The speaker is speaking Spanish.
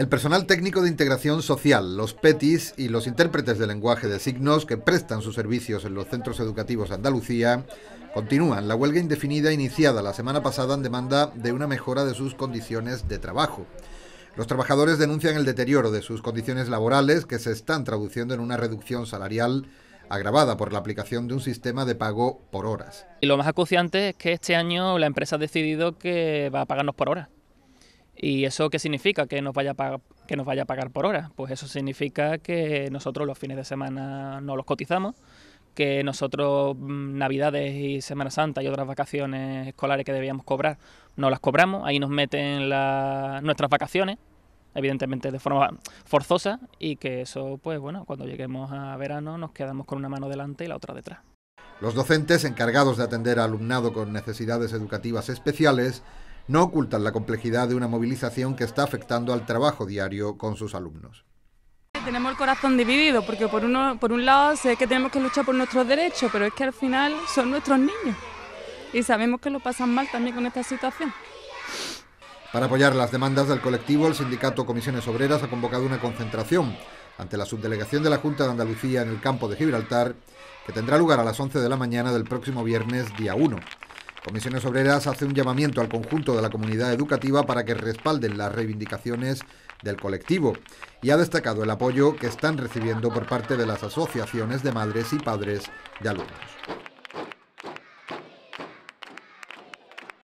El personal técnico de integración social, los PETIS y los intérpretes de lenguaje de signos que prestan sus servicios en los centros educativos de Andalucía continúan la huelga indefinida iniciada la semana pasada en demanda de una mejora de sus condiciones de trabajo. Los trabajadores denuncian el deterioro de sus condiciones laborales que se están traduciendo en una reducción salarial agravada por la aplicación de un sistema de pago por horas. Y lo más acuciante es que este año la empresa ha decidido que va a pagarnos por horas. ¿Y eso qué significa? Que nos vaya a pagar, que vaya a pagar por hora. Pues eso significa que nosotros los fines de semana no los cotizamos, que nosotros mm, Navidades y Semana Santa y otras vacaciones escolares que debíamos cobrar, no las cobramos, ahí nos meten nuestras vacaciones, evidentemente de forma forzosa, y que eso, pues bueno, cuando lleguemos a verano nos quedamos con una mano delante y la otra detrás. Los docentes encargados de atender a alumnado con necesidades educativas especiales no ocultan la complejidad de una movilización que está afectando al trabajo diario con sus alumnos. Tenemos el corazón dividido porque por, uno, por un lado sé que tenemos que luchar por nuestros derechos, pero es que al final son nuestros niños y sabemos que lo pasan mal también con esta situación. Para apoyar las demandas del colectivo, el sindicato Comisiones Obreras ha convocado una concentración ante la subdelegación de la Junta de Andalucía en el campo de Gibraltar, que tendrá lugar a las 11 de la mañana del próximo viernes, día 1. Comisiones Obreras hace un llamamiento al conjunto de la comunidad educativa para que respalden las reivindicaciones del colectivo y ha destacado el apoyo que están recibiendo por parte de las asociaciones de madres y padres de alumnos.